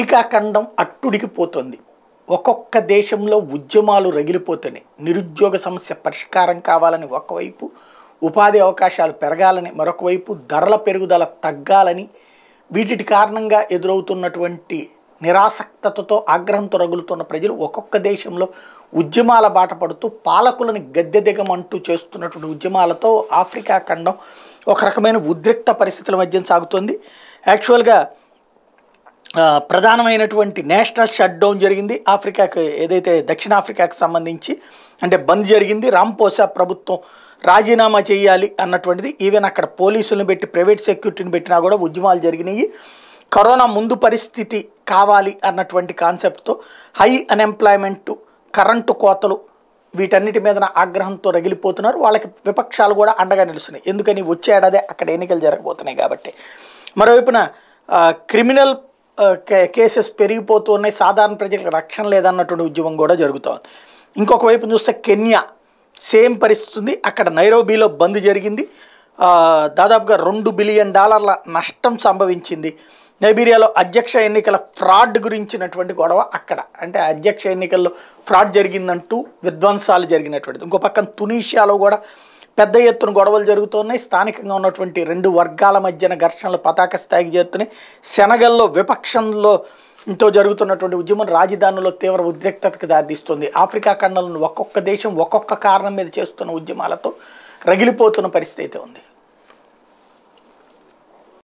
Africa ఖండం అట్టుడికిపోతుంది ఒక్కొక్క దేశంలో ఉద్యమాలు రగిలిపోతున్నాయి నిరుద్యోగ సమస్య పరిష్కారం కావాలని ఒకవైపు ఉపాధి అవకాశాలు పెరగాలని మరొక వైపు ధరల పెరుగుదల తగ్గాలని వీటి కారణంగా ఎదురవుతున్నటువంటి నిరాసక్తతతో ఆగ్రహంతో రగులుతున్న ప్రజలు ఒక్కొక్క దేశంలో ఉద్యమాల బాట పడుతూ పాలకులను గద్దె దిగమంటూ చేస్తున్నటువంటి ఉద్యమాలతో ఆఫ్రికా ఖండం ఒక రకమైన ఉద్రిక్త పరిస్థితుల మధ్య సాగుతుంది యాక్చువల్గా ప్రధానమైనటువంటి నేషనల్ షట్ డౌన్ జరిగింది ఆఫ్రికాకు ఏదైతే దక్షిణాఫ్రికాకు సంబంధించి అంటే బంద్ జరిగింది రాంపోసా ప్రభుత్వం రాజీనామా చేయాలి అన్నటువంటిది ఈవెన్ అక్కడ పోలీసులను పెట్టి ప్రైవేట్ సెక్యూరిటీని పెట్టినా కూడా ఉద్యమాలు జరిగినాయి కరోనా ముందు పరిస్థితి కావాలి అన్నటువంటి కాన్సెప్ట్తో హై అన్ఎంప్లాయ్మెంట్ కరెంటు కోతలు వీటన్నిటి మీద ఆగ్రహంతో రగిలిపోతున్నారు వాళ్ళకి విపక్షాలు కూడా అండగా నిలుస్తున్నాయి ఎందుకని వచ్చే ఏడాది అక్కడ ఎన్నికలు జరగబోతున్నాయి కాబట్టి మరోవైపున క్రిమినల్ కేసెస్ పెరిగిపోతూ ఉన్నాయి సాధారణ ప్రజలకు రక్షణ లేదన్నటువంటి ఉద్యమం కూడా జరుగుతోంది ఇంకొక వైపు చూస్తే కెన్యా సేమ్ పరిస్థితి ఉంది అక్కడ నైరోబీలో బంద్ జరిగింది దాదాపుగా రెండు బిలియన్ డాలర్ల నష్టం సంభవించింది నైబీరియాలో అధ్యక్ష ఎన్నికల ఫ్రాడ్ గురించినటువంటి గొడవ అక్కడ అంటే అధ్యక్ష ఎన్నికల్లో ఫ్రాడ్ జరిగిందంటూ విధ్వంసాలు జరిగినటువంటిది ఇంకో పక్కన తునీషియాలో కూడా పెద్ద ఎత్తున గొడవలు జరుగుతున్నాయి స్థానికంగా ఉన్నటువంటి రెండు వర్గాల మధ్యన ఘర్షణలు పతాక స్థాయికి చేరుతున్నాయి శనగల్లో విపక్షంలో తో జరుగుతున్నటువంటి ఉద్యమం రాజధానిలో తీవ్ర ఉద్రిక్తతకు దారితీస్తుంది ఆఫ్రికా ఖండంలో ఒక్కొక్క దేశం ఒక్కొక్క కారణం మీద చేస్తున్న ఉద్యమాలతో రగిలిపోతున్న పరిస్థితి అయితే ఉంది